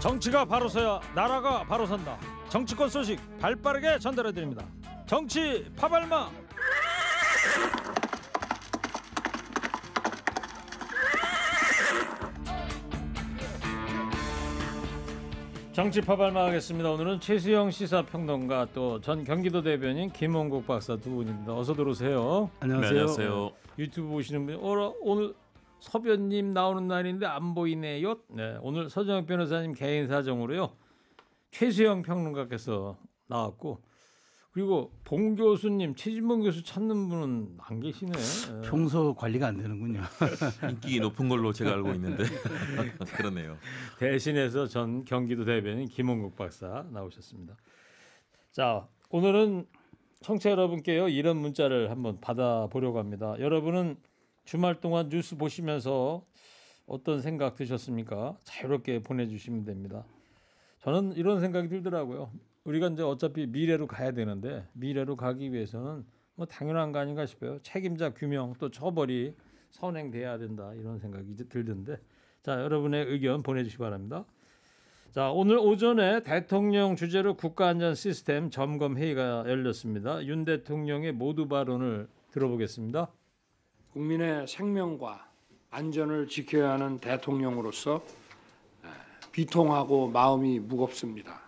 정치가 바로 서야 나라가 바로 선다. 정치권 소식 발빠르게 전달해 드립니다. 정치 파발마. 정치 파발마하겠습니다. 오늘은 최수영 시사평론가 또 전 경기도 대변인 김원국 박사 두 분입니다. 어서 들어오세요. 안녕하세요. 네, 안녕하세요. 유튜브 보시는 분, 어라, 오늘 서변님 나오는 날인데 안 보이네요. 네, 오늘 서정혁 변호사님 개인 사정으로요. 최수영 평론가께서 나왔고 그리고 봉 교수님, 최진봉 교수 찾는 분은 안 계시네. 예. 평소 관리가 안 되는군요. 인기 높은 걸로 제가 알고 있는데 그러네요. 대신해서 전 경기도 대변인 김홍국 박사 나오셨습니다. 자, 오늘은 청취 여러분께요 이런 문자를 한번 받아보려고 합니다. 여러분은 주말 동안 뉴스 보시면서 어떤 생각 드셨습니까? 자유롭게 보내주시면 됩니다. 저는 이런 생각이 들더라고요. 우리가 이제 어차피 미래로 가야 되는데 미래로 가기 위해서는 뭐 당연한 거 아닌가 싶어요. 책임자 규명 또 처벌이 선행돼야 된다 이런 생각이 들던데 자 여러분의 의견 보내주시기 바랍니다. 자 오늘 오전에 대통령 주재로 국가안전 시스템 점검 회의가 열렸습니다. 윤 대통령의 모두 발언을 들어보겠습니다. 국민의 생명과 안전을 지켜야 하는 대통령으로서 비통하고 마음이 무겁습니다.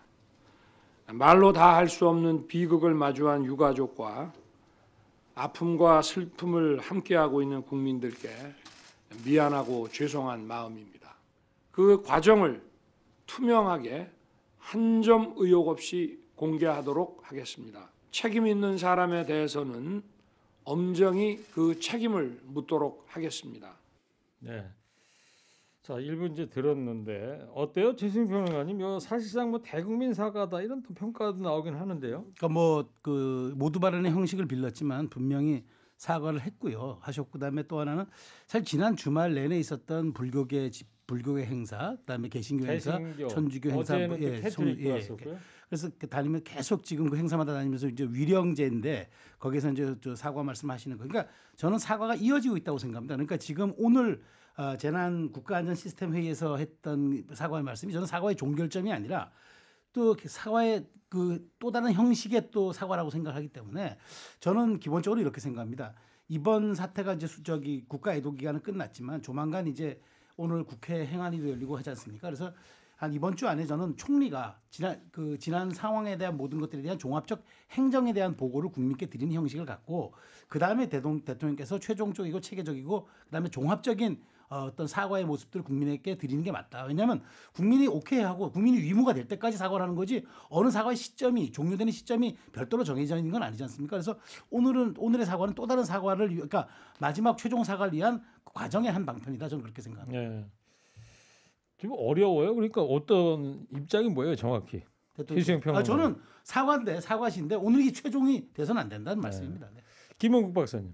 말로 다 할 수 없는 비극을 마주한 유가족과 아픔과 슬픔을 함께하고 있는 국민들께 미안하고 죄송한 마음입니다. 그 과정을 투명하게 한 점 의혹 없이 공개하도록 하겠습니다. 책임 있는 사람에 대해서는 엄정히 그 책임을 묻도록 하겠습니다. 네. 자, 1분 이제 들었는데 어때요? 최승 평론가님. 요 사실상 뭐 대국민 사과다 이런 또 평가도 나오긴 하는데요. 그러니까 뭐 그 모두 발언의 형식을 빌렸지만 분명히 사과를 했고요. 하셨고 그다음에 또 하나는 사실 지난 주말 내내 있었던 불교계 집불교계 행사, 그다음에 개신교, 개신교 행사, 천주교 행사, 뭐, 예, 송, 예. 그래서 그 다니면 계속 지금 그 행사마다 다니면서 이제 위령제인데 거기서 이제 저 사과 말씀하시는 거. 그러니까 저는 사과가 이어지고 있다고 생각합니다. 그러니까 지금 오늘 어, 재난 국가안전시스템 회의에서 했던 사과의 말씀이 저는 사과의 종결점이 아니라 또 사과의 그 또 다른 형식의 또 사과라고 생각하기 때문에 저는 기본적으로 이렇게 생각합니다. 이번 사태가 이제 수적 국가 애도 기간은 끝났지만 조만간 이제 오늘 국회 행안위도 열리고 하지 않습니까? 그래서 한 이번 주 안에 저는 총리가 지난 그 지난 상황에 대한 모든 것들에 대한 종합적 행정에 대한 보고를 국민께 드리는 형식을 갖고 그 다음에 대통령께서 최종적이고 체계적이고 그 다음에 종합적인 어, 어떤 사과의 모습들 을 국민에게 드리는 게 맞다. 왜냐하면 국민이 오케이 하고 국민이 위무가 될 때까지 사과를 하는 거지 어느 사과의 시점이 종료되는 시점이 별도로 정해져 있는 건 아니지 않습니까? 그래서 오늘은 오늘의 사과는 또 다른 사과를 그러니까 마지막 최종 사과를 위한 그 과정의 한 방편이다. 저는 그렇게 생각합니다. 네. 지금 어려워요. 그러니까 어떤 입장이 뭐예요, 정확히? 대통령. 아, 저는 사과인데 사과신데 오늘이 최종이 돼서는 안 된다는 네. 말씀입니다. 네. 김원국 박사님.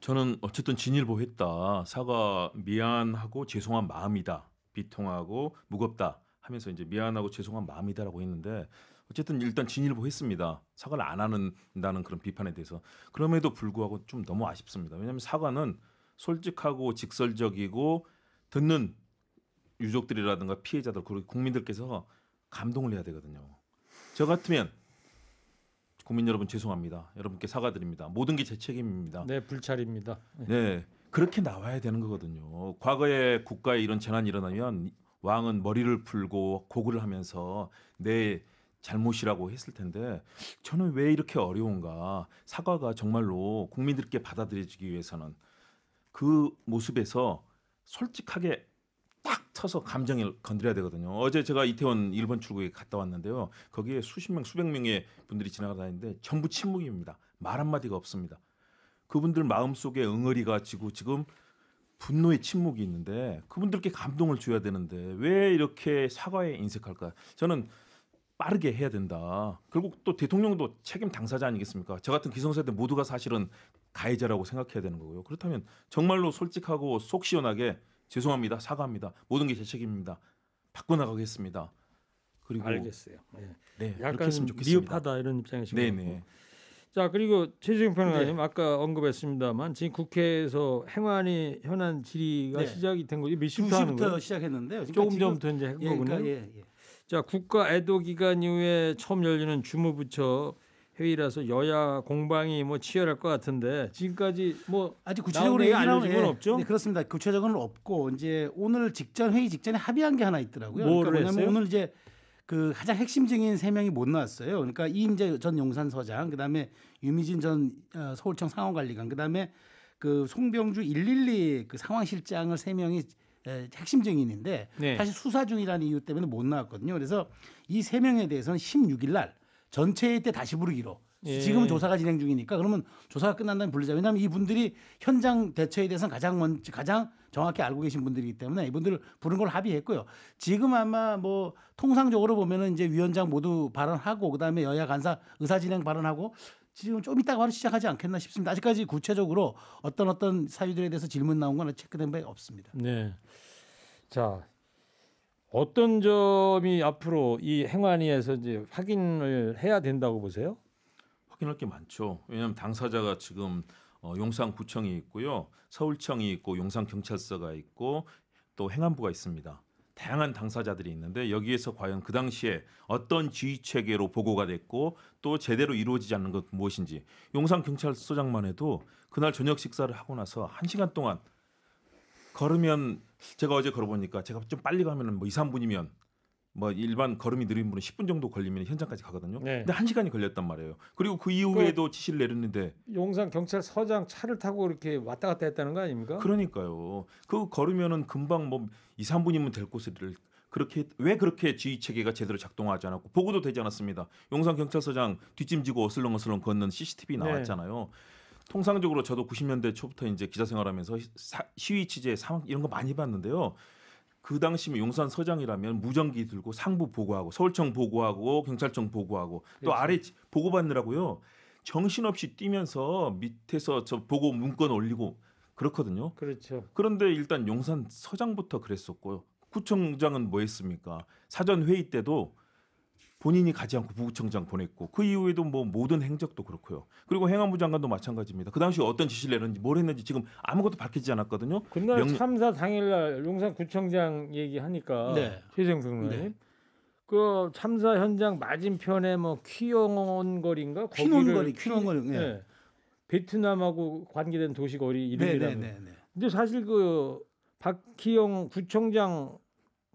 저는 어쨌든 진일보했다. 사과 미안하고 죄송한 마음이다. 비통하고 무겁다. 하면서 이제 미안하고 죄송한 마음이다라고 했는데 어쨌든 일단 진일보했습니다. 사과를 안 하는다는 그런 비판에 대해서 그럼에도 불구하고 좀 너무 아쉽습니다. 왜냐하면 사과는 솔직하고 직설적이고 듣는 유족들이라든가 피해자들 그리고 국민들께서 감동을 해야 되거든요. 저 같으면 국민 여러분 죄송합니다. 여러분께 사과드립니다. 모든 게 제 책임입니다. 네, 불찰입니다. 네. 네. 그렇게 나와야 되는 거거든요. 과거에 국가에 이런 재난이 일어나면 왕은 머리를 풀고 고글 하면서 내 잘못이라고 했을 텐데 저는 왜 이렇게 어려운가 사과가 정말로 국민들께 받아들여지기 위해서는 그 모습에서 솔직하게 딱 터서 감정을 건드려야 되거든요. 어제 제가 이태원 일본 출국에 갔다 왔는데요. 거기에 수십 명, 수백 명의 분들이 지나가다니는데 전부 침묵입니다. 말 한마디가 없습니다. 그분들 마음속에 응어리가 지고 지금 분노의 침묵이 있는데 그분들께 감동을 줘야 되는데 왜 이렇게 사과에 인색할까? 저는 빠르게 해야 된다. 결국 또 대통령도 책임 당사자 아니겠습니까? 저 같은 기성세대 모두가 사실은 가해자라고 생각해야 되는 거고요. 그렇다면 정말로 솔직하고 속 시원하게 죄송합니다. 사과합니다. 모든 게 제 책임입니다. 바꿔나가겠습니다. 그리고 알겠어요. 예. 네. 네 약간 미흡하다 이런 입장이신고 네네. 자 그리고 최재형 평론가님 네. 아까 언급했습니다만 지금 국회에서 행안위 현안 질의가 네. 시작이 된 거죠. 몇 시부터 하는 거예요? 시작했는데요. 그러 조금 전부터 이제 한 예, 거군요. 그러니까, 예, 예. 자 국가 애도 기간 이후에 처음 열리는 주무부처 회의라서 여야 공방이 뭐 치열할 것 같은데 지금까지 뭐 아직 구체적으로 얘기 알려진 건 없죠? 네, 그렇습니다. 구체적으로는 없고 이제 오늘 직전 회의 직전에 합의한 게 하나 있더라고요. 그러니까 뭐냐면 했어요? 오늘 이제 그 가장 핵심적인 세 명이 못 나왔어요. 그러니까 이인재전 용산서장, 그다음에 유미진 전 어, 서울청 상황관리관, 그다음에 그 송병주 112 그 상황실장을 세 명이 핵심 증인인데 네. 사실 수사 중이라는 이유 때문에 못 나왔거든요. 그래서 이 세 명에 대해서는 16일 날 전체회 때 다시 부르기로 예. 지금은 조사가 진행 중이니까 그러면 조사가 끝난 다음에 부르자 왜냐하면 이분들이 현장 대처에 대해서는 가장 먼저 가장 정확히 알고 계신 분들이기 때문에 이분들을 부른 걸 합의했고요. 지금 아마 뭐 통상적으로 보면은 이제 위원장 모두 발언하고 그다음에 여야 간사 의사 진행 발언하고 지금 좀 이따가 바로 시작하지 않겠나 싶습니다. 아직까지 구체적으로 어떤 어떤 사유들에 대해서 질문 나온 거나 체크된 바 없습니다. 네. 자, 어떤 점이 앞으로 이 행안위에서 이제 확인을 해야 된다고 보세요? 확인할 게 많죠. 왜냐하면 당사자가 지금 어, 용산구청이 있고요, 서울청이 있고 용산경찰서가 있고 또 행안부가 있습니다. 다양한 당사자들이 있는데 여기에서 과연 그 당시에 어떤 지휘 체계로 보고가 됐고 또 제대로 이루어지지 않는 것 무엇인지 용산 경찰서장만 해도 그날 저녁 식사를 하고 나서 한 시간 동안 걸으면 제가 어제 걸어보니까 제가 좀 빨리 가면은 뭐 2, 3분이면 뭐 일반 걸음이 느린 분은 10분 정도 걸리면 현장까지 가거든요. 네. 근데 1시간이 걸렸단 말이에요. 그리고 그 이후에도 그 지시를 내렸는데 용산 경찰서장 차를 타고 이렇게 왔다 갔다 했다는 거 아닙니까? 그러니까요. 그 걸으면은 금방 뭐 2, 3분이면 될 곳을 그렇게 왜 그렇게 지휘 체계가 제대로 작동하지 않았고 보고도 되지 않았습니다. 용산 경찰서장 뒷짐지고 어슬렁어슬렁 걷는 CCTV 네. 나왔잖아요. 네. 통상적으로 저도 90년대 초부터 이제 기자 생활하면서 시위 취재 상황 이런 거 많이 봤는데요. 그 당시 용산 서장이라면 무전기 들고 상부 보고하고 서울청 보고하고 경찰청 보고하고 또 그렇죠. 아래 보고 받느라고요. 정신없이 뛰면서 밑에서 저 보고 문건 올리고 그렇거든요. 그렇죠. 그런데 일단 용산 서장부터 그랬었고요. 구청장은 뭐 했습니까? 사전 회의 때도 본인이 가지 않고 부구청장 보냈고 그 이후에도 뭐 모든 행적도 그렇고요. 그리고 행안부 장관도 마찬가지입니다. 그 당시 어떤 지시를 내렸는지 뭘 했는지 지금 아무것도 밝히지 않았거든요. 그날 명... 참사 당일날 용산구청장 얘기하니까 네. 최정석 의원님 네. 그 참사 현장 맞은편에 뭐 퀴용원거리인가 퀴용거리퀴용거리 네. 예. 네. 베트남하고 관계된 도시거리 이름이라면 네 네, 네, 네, 근데 사실 그 박희영 구청장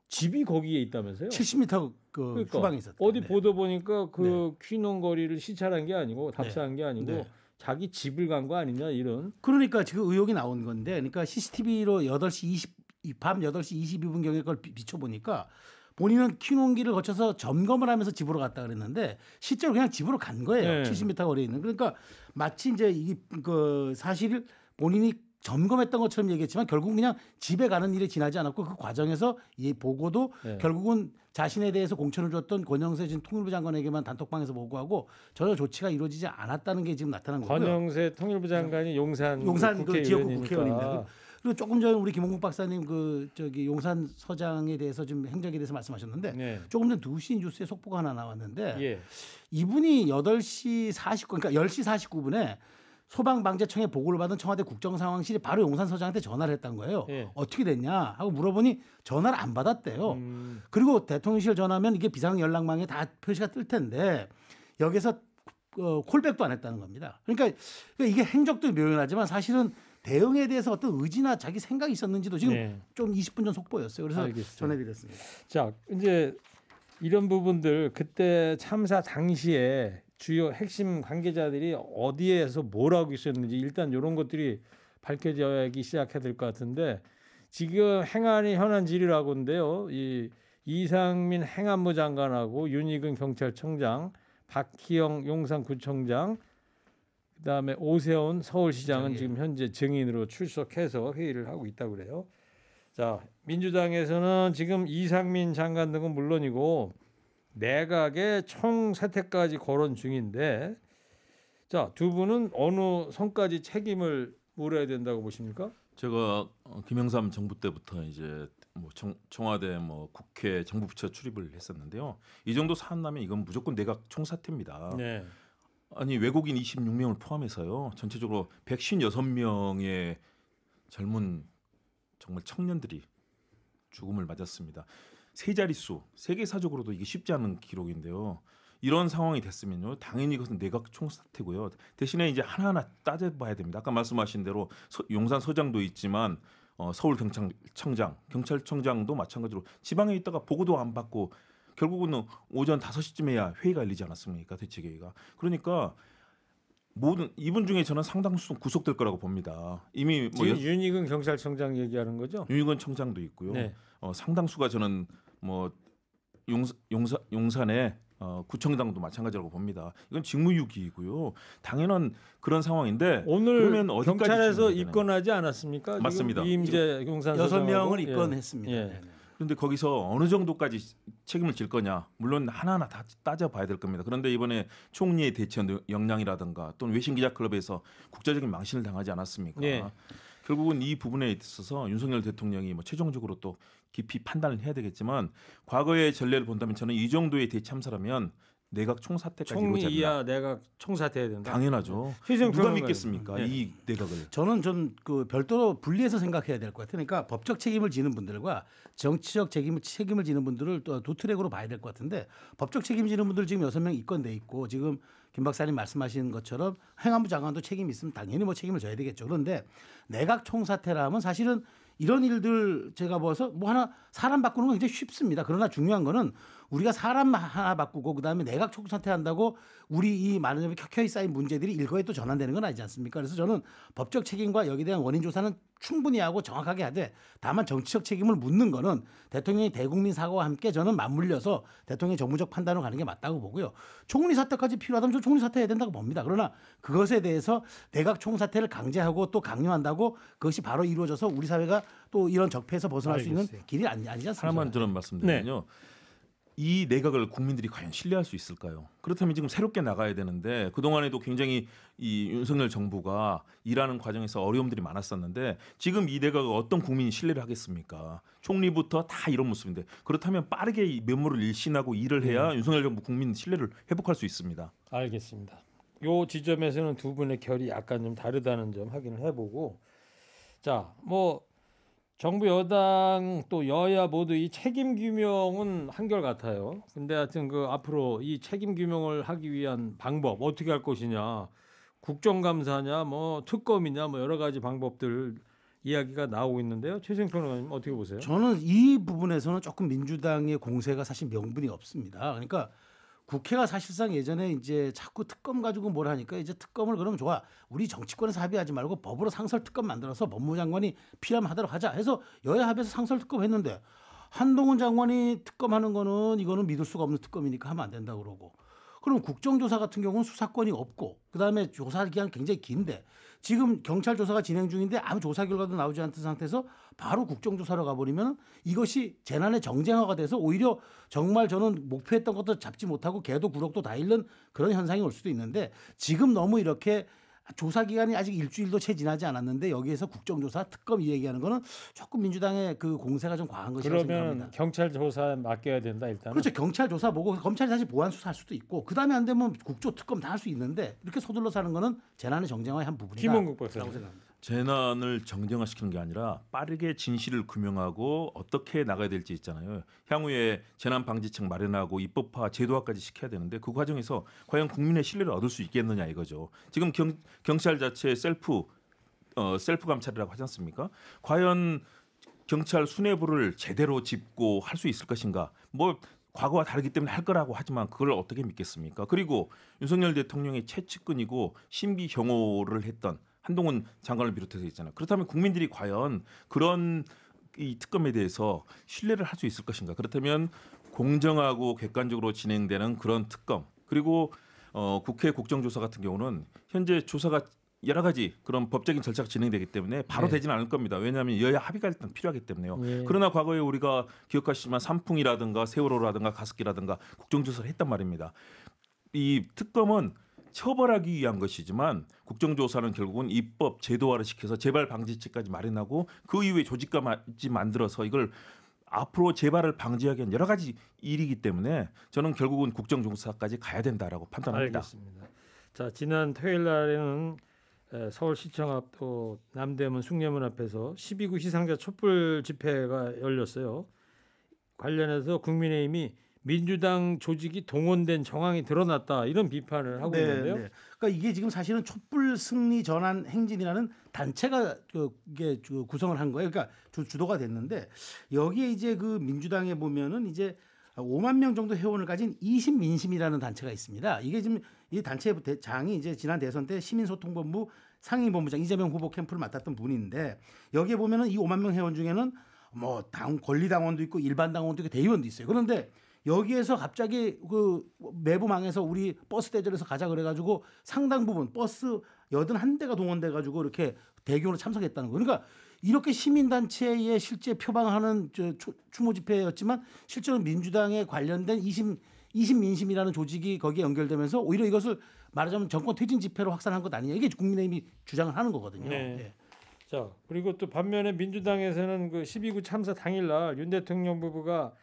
집이 거기에 있다면서요? 70m 그 그러니까 방에 있었다. 어디 네. 보도 보니까 그 퀴농거리를 네. 시찰한 게 아니고 네. 답사한 게 아니고 자기 집을 간 거 아니냐 이런. 그러니까 지금 의혹이 나온 건데 그러니까 CCTV로 8시 20, 밤 8시 22분경에 그걸 비춰보니까 본인은 키농기를 거쳐서 점검을 하면서 집으로 갔다 그랬는데 실제로 그냥 집으로 간 거예요. 네. 70m 거리에 있는. 그러니까 마치 이제 이 그 사실 본인이 점검했던 것처럼 얘기했지만 결국 그냥 집에 가는 일이 지나지 않았고 그 과정에서 이 보고도 네. 결국은 자신에 대해서 공천을 줬던 권영세 전 통일부 장관에게만 단톡방에서 보고하고 전혀 조치가 이루어지지 않았다는 게 지금 나타난 거고요. 권영세 통일부 장관이 용산 용산 그 지역구 국회의원입니다. 그리고 조금 전에 우리 김홍국 박사님 그 저기 용산 서장에 대해서 좀 행정에 대해서 말씀하셨는데 네. 조금 전 2시 뉴스에 속보가 하나 나왔는데 예. 이분이 8시 40분 그러니까 10시 49분에 소방방재청에 보고를 받은 청와대 국정상황실이 바로 용산 서장한테 전화를 했던 거예요. 예. 어떻게 됐냐 하고 물어보니 전화를 안 받았대요. 음. 그리고 대통령실 전화면 이게 비상 연락망에 다 표시가 뜰 텐데 여기서 어, 콜백도 안 했다는 겁니다. 그러니까, 그러니까 이게 행적도 묘연하지만 사실은 대응에 대해서 어떤 의지나 자기 생각이 있었는지도 지금 네. 좀 20분 전 속보였어요. 그래서 알겠어요. 전해드렸습니다. 자, 이제 이런 부분들 그때 참사 당시에 주요 핵심 관계자들이 어디에서 뭘 하고 있었는지 일단 이런 것들이 밝혀지기 시작해야 될 것 같은데 지금 행안위 현안 질의라고인데요. 이 이상민 행안부 장관하고 윤희근 경찰청장, 박희영 용산구청장, 그다음에 오세훈 서울시장은 시 지금 현재 증인으로 출석해서 회의를 하고 있다고 그래요. 자 민주당에서는 지금 이상민 장관 등은 물론이고 내각의총 세태까지 거론 중인데 자, 두 분은 어느 선까지 책임을 물어야 된다고 보십니까? 제가 어, 김영삼 정부 때부터 이제 뭐 청, 청와대 뭐 국회 정부 부처 출입을 했었는데요. 이 정도 사안나면 이건 무조건 내각 총사태입니다. 네. 아니 외국인 26명을 포함해서요. 전체적으로 156명의 젊은 정말 청년들이 죽음을 맞았습니다. 세 자릿수 세계사적으로도 이게 쉽지 않은 기록인데요. 이런 상황이 됐으면요 당연히 이것은 내각 총사태고요 대신에 이제 하나하나 따져봐야 됩니다 아까 말씀하신 대로 서, 용산 서장도 있지만 어, 서울 경찰청장 경찰청장도 마찬가지로 지방에 있다가 보고도 안 받고 결국은 오전 5 시쯤에야 회의가 열리지 않았습니까 대책회의가 그러니까 모든 이분 중에 저는 상당수는 구속될 거라고 봅니다. 이미 뭐 지금 윤희근 경찰청장 얘기하는 거죠? 윤희근 청장도 있고요. 네. 어, 상당수가 저는 뭐 용산, 용산 용산의 어, 구청장도 마찬가지라고 봅니다. 이건 직무유기이고요. 당연한 그런 상황인데 오늘 경찰에서 입건하지 않았습니까? 맞습니다. 이임재 용산 여섯 예. 명을 입건했습니다. 예. 예. 그런데 거기서 어느 정도까지 책임을 질 거냐 물론 하나하나 다 따져봐야 될 겁니다. 그런데 이번에 총리의 대체 역량이라든가 또는 외신 기자 클럽에서 국제적인 망신을 당하지 않았습니까? 예. 결국은 이 부분에 있어서 윤석열 대통령이 뭐 최종적으로 또 깊이 판단을 해야 되겠지만 과거의 전례를 본다면 저는 이 정도의 대참사라면 내각 총사태까지 총리 이루어지 이하 내각 총사태해야 된다. 당연하죠. 네. 누가 믿겠습니까? 네. 이 내각을. 저는 좀그 별도로 분리해서 생각해야 될 것 같아요. 그러니까 법적 책임을 지는 분들과 정치적 책임 책임을 지는 분들을 또두 트랙으로 봐야 될 것 같은데 법적 책임 지는 분들 지금 여섯 명 입건돼 있고 지금 김 박사님 말씀하신 것처럼 행안부 장관도 책임 있으면 당연히 뭐 책임을 져야 되겠죠. 그런데 내각 총사태라면 사실은 이런 일들 제가 봐서 뭐 하나 사람 바꾸는 건 굉장히 쉽습니다. 그러나 중요한 거는 우리가 사람 하나 바꾸고 그다음에 내각 총구 선택한다고 우리 이 많은 점이 켜켜이 쌓인 문제들이 일거에 또 전환되는 건 아니지 않습니까? 그래서 저는 법적 책임과 여기에 대한 원인 조사는 충분히 하고 정확하게 하되 다만 정치적 책임을 묻는 거는 대통령이 대국민 사과와 함께 저는 맞물려서 대통령의 정무적 판단으로 가는 게 맞다고 보고요. 총리 사태까지 필요하다면 저 총리 사퇴해야 된다고 봅니다. 그러나 그것에 대해서 내각 총사태를 강제하고 또 강요한다고 그것이 바로 이루어져서 우리 사회가 또 이런 적폐에서 벗어날 알겠어요. 수 있는 길이 아니, 아니지 않습니까? 하나만 들은 말씀드리면요. 네. 이 내각을 국민들이 과연 신뢰할 수 있을까요? 그렇다면 지금 새롭게 나가야 되는데 그동안에도 굉장히 이 윤석열 정부가 일하는 과정에서 어려움들이 많았었는데 지금 이 내각을 어떤 국민이 신뢰를 하겠습니까? 총리부터 다 이런 모습인데 그렇다면 빠르게 이 면모를 일신하고 일을 해야 네. 윤석열 정부 국민 신뢰를 회복할 수 있습니다. 알겠습니다. 요 지점에서는 두 분의 결이 약간 좀 다르다는 점 확인을 해보고 자, 뭐 정부 여당 또 여야 모두 이 책임 규명은 한결 같아요. 근데 하여튼 그 앞으로 이 책임 규명을 하기 위한 방법 어떻게 할 것이냐, 국정감사냐, 뭐 특검이냐, 뭐 여러 가지 방법들 이야기가 나오고 있는데요. 최승평 의원님 어떻게 보세요? 저는 이 부분에서는 조금 민주당의 공세가 사실 명분이 없습니다. 그러니까 국회가 사실상 예전에 이제 자꾸 특검 가지고 뭘 하니까 이제 특검을 그러면 좋아. 우리 정치권에서 합의하지 말고 법으로 상설 특검 만들어서 법무장관이 필요하면 하도록 하자 해서 여야 합의해서 상설 특검 했는데 한동훈 장관이 특검하는 거는 이거는 믿을 수가 없는 특검이니까 하면 안 된다 그러고 그럼 국정조사 같은 경우는 수사권이 없고 그다음에 조사 기간 굉장히 긴데 지금 경찰 조사가 진행 중인데 아무 조사 결과도 나오지 않던 상태에서 바로 국정조사로 가버리면 이것이 재난의 정쟁화가 돼서 오히려 정말 저는 목표했던 것도 잡지 못하고 개도 구력도 다 잃는 그런 현상이 올 수도 있는데 지금 너무 이렇게 조사 기간이 아직 일주일도 채 지나지 않았는데 여기에서 국정조사 특검 이 얘기하는 거는 조금 민주당의 그 공세가 좀 과한 것이라고 생각합니다. 경찰 조사 맡겨야 된다 일단. 그렇죠. 경찰 조사 보고 검찰이 다시 보완 수사할 수도 있고 그 다음에 안 되면 국조 특검 다 할 수 있는데 이렇게 서둘러 사는 거는 재난의 정쟁화의 한 부분이다. 김원국 박사라 재난을 정정화시키는게 아니라 빠르게 진실을 규명하고 어떻게 나가야 될지 있잖아요. 향후에 재난 방지책 마련하고 입법화, 제도화까지 시켜야 되는데 그 과정에서 과연 국민의 신뢰를 얻을 수 있겠느냐 이거죠. 지금 경, 경찰 자체의 셀프 어, 셀프 감찰이라고 하지 않습니까? 과연 경찰 수뇌부를 제대로 짚고 할 수 있을 것인가? 뭐 과거와 다르기 때문에 할 거라고 하지만 그걸 어떻게 믿겠습니까? 그리고 윤석열 대통령의 최측근이고 신비 경호를 했던 한동훈 장관을 비롯해서 있잖아요. 그렇다면 국민들이 과연 그런 이 특검에 대해서 신뢰를 할 수 있을 것인가? 그렇다면 공정하고 객관적으로 진행되는 그런 특검 그리고 어, 국회 국정조사 같은 경우는 현재 조사가 여러 가지 그런 법적인 절차가 진행되기 때문에 바로 네. 되지는 않을 겁니다. 왜냐하면 여야 합의가 일단 필요하기 때문에요. 네. 그러나 과거에 우리가 기억하시지만 삼풍이라든가 세월호라든가 가습기라든가 국정조사를 했단 말입니다. 이 특검은 처벌하기 위한 것이지만 국정조사는 결국은 입법 제도화를 시켜서 재발 방지책까지 마련하고 그 이후에 조직까지 만들어서 이걸 앞으로 재발을 방지하기 위한 여러 가지 일이기 때문에 저는 결국은 국정조사까지 가야 된다라고 판단합니다. 알겠습니다. 자 지난 토요일 날에는 서울시청 앞또 남대문 숭례문 앞에서 12구 시상자 촛불 집회가 열렸어요. 관련해서 국민의힘이 민주당 조직이 동원된 정황이 드러났다 이런 비판을 하고 네, 있는데요. 네. 그러니까 이게 지금 사실은 촛불 승리 전환 행진이라는 단체가 그게 구성을 한 거예요. 그러니까 주, 주도가 됐는데 여기에 이제 그 민주당에 보면은 이제 5만 명 정도 회원을 가진 20민심이라는 단체가 있습니다. 이게 지금 이 단체의 장이 이제 지난 대선 때 시민소통본부 상임본부장 이재명 후보 캠프를 맡았던 분인데 여기에 보면은 이 5만 명 회원 중에는 뭐 당 권리당원도 있고 일반 당원도 있고 대의원도 있어요. 그런데 여기에서 갑자기 그 내부망에서 우리 버스 대절에서 가자 그래가지고 상당 부분 버스 여든 한 대가 동원돼가지고 이렇게 대교로 참석했다는 거. 그러니까 이렇게 시민단체의 실제 표방하는 저 초, 추모 집회였지만 실제로 민주당에 관련된 이0이0민심이라는 조직이 거기에 연결되면서 오히려 이것을 말하자면 정권 퇴진 집회로 확산한 것 아니냐 이게 국민의힘이 주장을 하는 거거든요. 네. 네. 자 그리고 또 반면에 민주당에서는 그 12구 참사 당일날 윤 대통령 부부가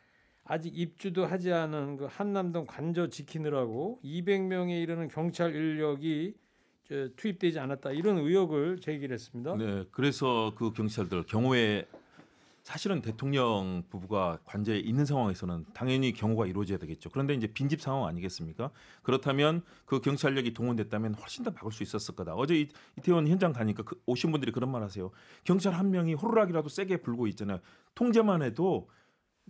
아직 입주도 하지 않은 그 한남동 관저 지키느라고 200명에 이르는 경찰 인력이 투입되지 않았다 이런 의혹을 제기했습니다. 네, 그래서 그 경찰들 경호에 사실은 대통령 부부가 관제에 있는 상황에서는 당연히 경호가 이루어져야 되겠죠. 그런데 이제 빈집 상황 아니겠습니까? 그렇다면 그 경찰력이 동원됐다면 훨씬 더 막을 수 있었을 거다. 어제 이, 태원 현장 가니까 그 오신 분들이 그런 말 하세요. 경찰 한 명이 호루라기라도 세게 불고 있잖아요. 통제만 해도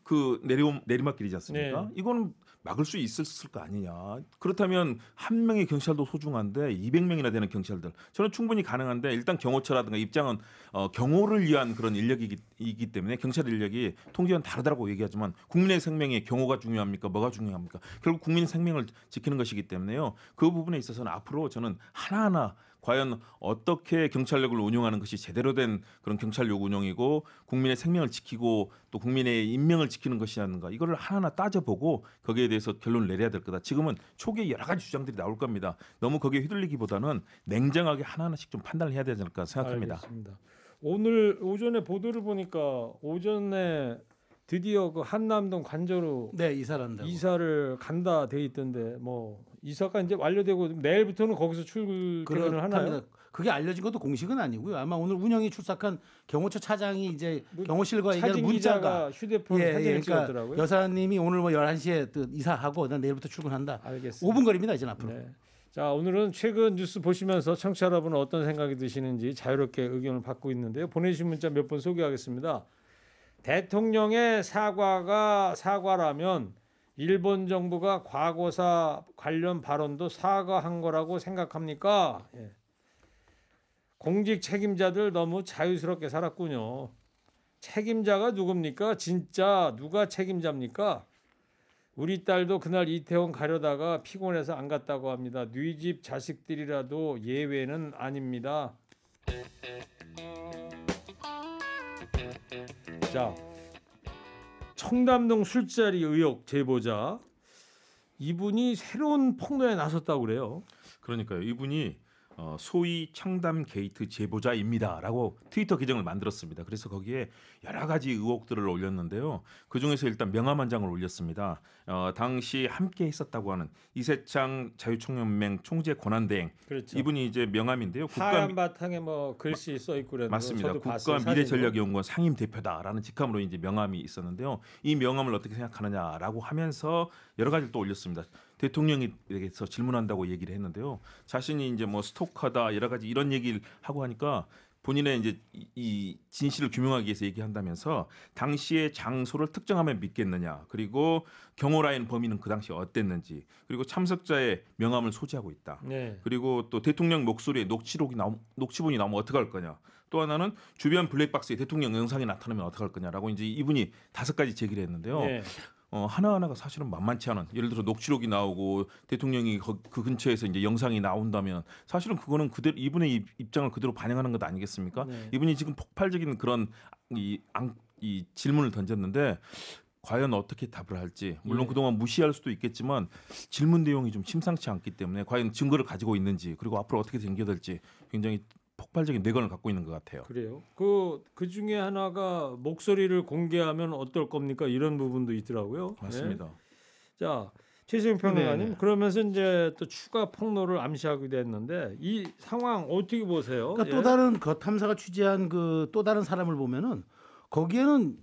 그 내리오, 내리막길이지 않습니까? 네. 이거는 막을 수 있었을 거 아니냐. 그렇다면 한 명의 경찰도 소중한데 200명이나 되는 경찰들 저는 충분히 가능한데 일단 경호처라든가 입장은 어, 경호를 위한 그런 인력이기 때문에 경찰 인력이 통제는 다르다고 얘기하지만 국민의 생명에 경호가 중요합니까? 뭐가 중요합니까? 결국 국민 생명을 지키는 것이기 때문에요. 그 부분에 있어서는 앞으로 저는 하나하나 과연 어떻게 경찰력을 운영하는 것이 제대로 된 그런 경찰력 운영이고 국민의 생명을 지키고 또 국민의 인명을 지키는 것이냐는가 이거를 하나하나 따져보고 거기에 대해서 결론을 내려야 될 거다. 지금은 초기에 여러 가지 주장들이 나올 겁니다. 너무 거기에 휘둘리기보다는 냉정하게 하나하나씩 좀 판단을 해야 되지 않을까 생각합니다. 알겠습니다. 오늘 오전에 보도를 보니까 오전에 드디어 그 한남동 관저로 네, 이사를 한다고. 이사를 간다 돼 있던데 뭐 이사가 이제 완료되고 내일부터는 거기서 출근을 그다 하나요? 그게 알려진 것도 공식은 아니고요. 아마 오늘 운영이 출석한 경호처 차장이 이제 문, 뭐 경호실과 얘기한 문자가 휴대폰을 예, 사진을 예, 그러니까 찍었더라고요. 여사님이 오늘 뭐 11시에 이사하고 난 내일부터 출근한다. 알겠습니다. 5분 거리입니다. 이제 앞으로. 네. 자, 오늘은 최근 뉴스 보시면서 청취자 여러분 은 어떤 생각이 드시는지 자유롭게 의견을 받고 있는데요. 보내주신 문자 몇 번 소개하겠습니다. 대통령의 사과가 사과라면 일본 정부가 과거사 관련 발언도 사과한 거라고 생각합니까? 예. 공직 책임자들 너무 자유스럽게 살았군요. 책임자가 누굽니까? 진짜 누가 책임자입니까? 우리 딸도 그날 이태원 가려다가 피곤해서 안 갔다고 합니다. 뉘집 자식들이라도 예외는 아닙니다. 자, 청담동 술자리 의혹 제보자 이분이 새로운 폭로에 나섰다고 그래요. 그러니까요. 이분이 어, 소위 청담 게이트 제보자입니다라고 트위터 계정을 만들었습니다. 그래서 거기에 여러 가지 의혹들을 올렸는데요. 그 중에서 일단 명함 한 장을 올렸습니다. 어, 당시 함께 했었다고 하는 이세창 자유총연맹 총재 권한대행 그렇죠. 이분이 이제 명함인데요. 국가 바탕에 뭐 글씨 써 있고 그랬는 맞습니다. 국가 미래전략연구원 상임 대표다라는 직함으로 이제 명함이 있었는데요. 이 명함을 어떻게 생각하느냐라고 하면서 여러 가지를 또 올렸습니다. 대통령에게서 질문한다고 얘기를 했는데요. 자신이 이제 뭐 스토커다 여러 가지 이런 얘기를 하고 하니까 본인의 이제 이 진실을 규명하기 위해서 얘기한다면서 당시의 장소를 특정하면 믿겠느냐 그리고 경호 라인 범위는 그 당시 어땠는지 그리고 참석자의 명함을 소지하고 있다 네. 그리고 또 대통령 목소리에 녹취록이 나오, 녹취본이 나오면 어떻게 할 거냐 또 하나는 주변 블랙박스에 대통령 영상이 나타나면 어떻게 할 거냐라고 이제 이분이 다섯 가지 제기를 했는데요. 네. 어, 하나하나가 사실은 만만치 않은 예를 들어 녹취록이 나오고 대통령이 거, 그 근처에서 이제 영상이 나온다면 사실은 그거는 그대로 이분의 입장을 그대로 반영하는 것 아니겠습니까? 네. 이분이 지금 폭발적인 그런 이, 안, 이 질문을 던졌는데 과연 어떻게 답을 할지 물론 예. 그동안 무시할 수도 있겠지만 질문 내용이 좀 심상치 않기 때문에 과연 증거를 가지고 있는지 그리고 앞으로 어떻게 전개될지 굉장히 폭발적인 뇌관을 갖고 있는 것 같아요. 그래요. 그, 그 중에 하나가 목소리를 공개하면 어떨 겁니까? 이런 부분도 있더라고요. 네. 맞습니다. 네. 자, 최수 평론가님 그러면서 이제 또 추가 폭로를 암시하기도 했는데 이 상황 어떻게 보세요? 그러니까 예. 또 다른 그 탐사가 취재한 그 또 다른 사람을 보면은 거기에는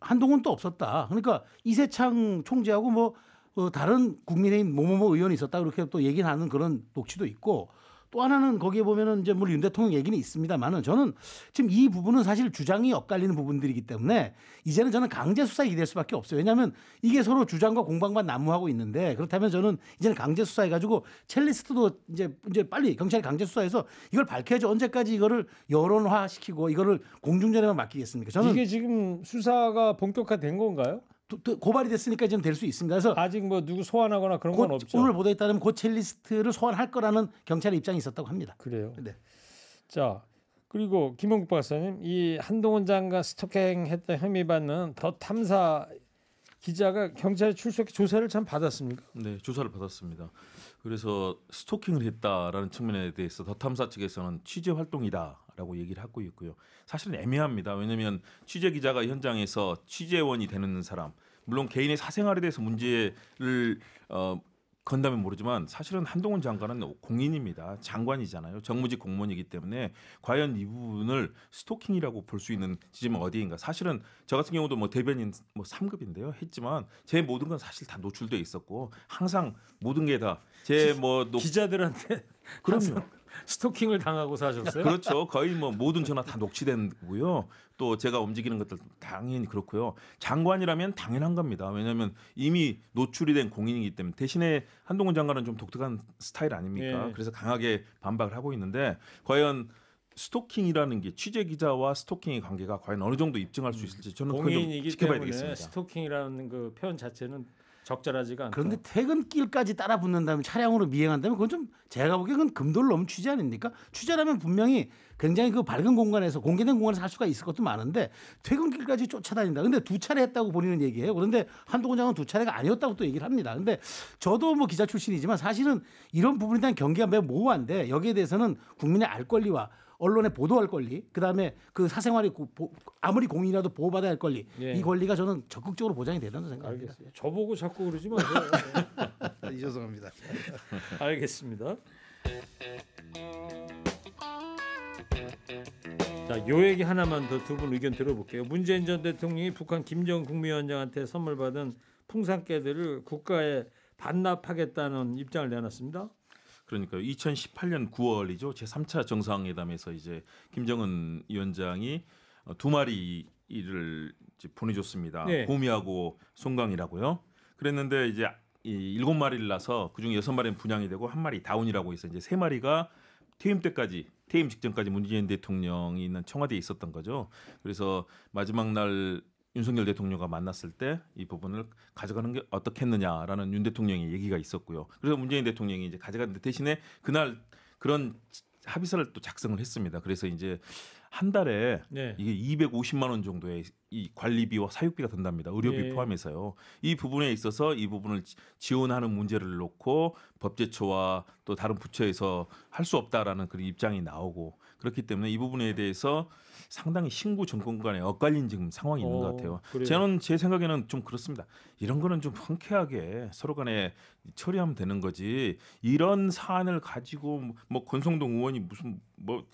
한동훈 또 없었다. 그러니까 이세창 총재하고 뭐 어, 다른 국민의힘 모모모 의원이 있었다 그렇게 또 얘기하는 그런 녹취도 있고 또 하나는 거기에 보면은 이제 물론 윤 대통령 얘기는 있습니다만은 저는 지금 이 부분은 사실 주장이 엇갈리는 부분들이기 때문에 이제는 저는 강제 수사에 기댈 수밖에 없어요. 왜냐하면 이게 서로 주장과 공방만 난무하고 있는데 그렇다면 저는 이제는 강제 수사해 가지고 첼리스트도 이제 이제 빨리 경찰 강제 수사해서 이걸 밝혀야죠. 언제까지 이거를 여론화시키고 이거를 공중전에만 맡기겠습니까? 저는 이게 지금 수사가 본격화된 건가요? 고발이 됐으니까 지금 될 수 있습니다. 그래서 아직 뭐 누구 소환하거나 그런 건 없죠. 오늘 보도에 따르면 곧 첼리스트를 소환할 거라는 경찰의 입장이 있었다고 합니다. 그래요. 네. 자 그리고 김영국 박사님 이 한동훈 장관 스토킹했다 혐의받는 더 탐사 기자가 경찰에 출석해 조사를 참 받았습니까? 네, 조사를 받았습니다. 그래서 스토킹을 했다라는 측면에 대해서 더 탐사 측에서는 취재 활동이다라고 얘기를 하고 있고요. 사실은 애매합니다. 왜냐하면 취재 기자가 현장에서 취재원이 되는 사람, 물론 개인의 사생활에 대해서 문제를 어, 건다면 모르지만 사실은 한동훈 장관은 공인입니다. 장관이잖아요. 정무직 공무원이기 때문에 과연 이 부분을 스토킹이라고 볼 수 있는 지점은 어디인가. 사실은 저 같은 경우도 뭐 대변인 뭐 3급인데요. 했지만 제 모든 건 사실 다 노출돼 있었고 항상 모든 게 다 제뭐 노... 기자들한테 그럼요. 스토킹을 당하고 사셨어요? 그렇죠. 거의 뭐 모든 전화 다 녹취된 거고요. 또 제가 움직이는 것들 당연히 그렇고요. 장관이라면 당연한 겁니다. 왜냐하면 이미 노출이 된 공인이기 때문에 대신에 한동훈 장관은 좀 독특한 스타일 아닙니까? 네. 그래서 강하게 반박을 하고 있는데 과연 스토킹이라는 게 취재 기자와 스토킹의 관계가 과연 어느 정도 입증할 수 있을지 저는 공인이기 지켜봐야 되겠습니다. 스토킹이라는 그 표현 자체는 적절하지가 않죠. 그런데 퇴근길까지 따라 붙는다면 차량으로 미행한다면 그건 좀 제가 보기엔 그건 금돌 넘취지 않습니까? 취재라면 분명히 굉장히 그 밝은 공간에서 공개된 공간에서 할 수가 있을 것도 많은데 퇴근길까지 쫓아다닌다. 근데 두 차례 했다고 본인은 얘기해요. 그런데 한동훈 장은 두 차례가 아니었다고 또 얘기를 합니다. 근데 저도 뭐 기자 출신이지만 사실은 이런 부분에 대한 경계가 매우 모호한데 여기에 대해서는 국민의 알 권리와 언론에 보도할 권리, 그다음에 그 사생활이 고, 보, 아무리 공인이라도 보호받아야 할 권리, 예. 이 권리가 저는 적극적으로 보장이 된다는 생각입니다. 알겠어요. 저보고 자꾸 그러지 마세요. 아, 죄송합니다. 알겠습니다. 자, 요 얘기 하나만 더 두 분 의견 들어볼게요. 문재인 전 대통령이 북한 김정은 국무위원장한테 선물 받은 풍산깨들을 국가에 반납하겠다는 입장을 내놨습니다. 그러니까 2018년 9월이죠. 제3차 정상회담에서 이제 김정은 위원장이 어, 두 마리를 보내줬습니다. 네. 보미하고 송강이라고요. 그랬는데 이제 일곱 마리를 낳아서 그중 여섯 마리는 분양이 되고 한 마리 다운이라고 해서 이제 세 마리가 퇴임 때까지 퇴임 직전까지 문재인 대통령이 있는 청와대에 있었던 거죠. 그래서 마지막 날 윤석열 대통령과 만났을 때 이 부분을 가져가는 게 어떻겠느냐라는 윤 대통령의 얘기가 있었고요. 그래서 문재인 대통령이 이제 가져갔는데 대신에 그날 그런 합의서를 또 작성을 했습니다. 그래서 이제 한 달에 네. 이게 250만 원 정도의 이 관리비와 사육비가 든답니다. 의료비 네. 포함해서요. 이 부분에 있어서 이 부분을 지원하는 문제를 놓고 법제처와 또 다른 부처에서 할 수 없다라는 그런 입장이 나오고 그렇기 때문에 이 부분에 대해서 상당히 신구 정권 간에 엇갈린 지금 상황이 있는 어, 것 같아요. 저는 제 생각에는 좀 그렇습니다. 이런 거는 좀 흔쾌하게 서로 간에 처리하면 되는 거지. 이런 사안을 가지고 뭐 권성동 의원이 무슨 뭐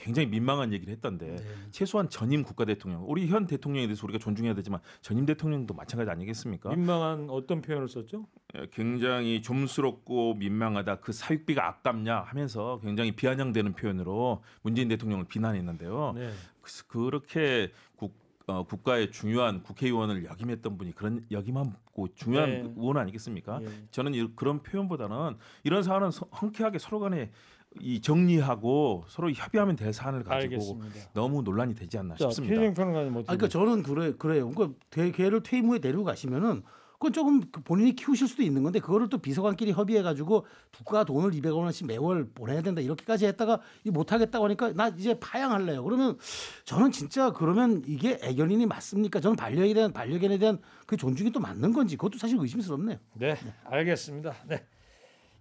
굉장히 민망한 얘기를 했던데 네. 최소한 전임 국가 대통령 우리 현 대통령에 대해서 우리가 존중해야 되지만 전임 대통령도 마찬가지 아니겠습니까? 민망한 어떤 표현을 썼죠? 예, 굉장히 좀스럽고 민망하다 그 사육비가 아깝냐 하면서 굉장히 비아냥되는 표현으로 문재인 대통령을 비난했는데요. 네. 그, 그렇게 국 어, 국가의 중요한 국회의원을 역임했던 분이 그런 역임하 중요한 네. 의원 아니겠습니까? 네. 저는 이, 그런 표현보다는 이런 사안은 흔쾌하게 서로 간에 이 정리하고 서로 협의하면 될 사안을 가지고 알겠습니다. 너무 논란이 되지 않나 자, 싶습니다. 최 그러니까 저는 그래 그래요. 그러니까 걔를 퇴임 후에 데려가시면은 그건 조금 그 본인이 키우실 수도 있는 건데 그거를 또 비서관끼리 협의해가지고 국가 돈을 2 0 0 원씩 매월 보내야 된다 이렇게까지 했다가 못하겠다고 하니까 나 이제 파양할래요. 그러면 저는 진짜 그러면 이게 애견인이 맞습니까? 저는 반려에 대한 반려견에 대한 그 존중이 또 맞는 건지 그것도 사실 의심스럽네요. 네, 알겠습니다. 네,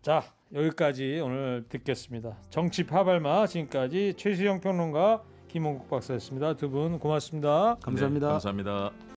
자 여기까지 오늘 듣겠습니다. 정치 파발마 지금까지 최수영 평론가 김홍국 박사였습니다. 두 분 고맙습니다. 감사합니다. 네, 감사합니다.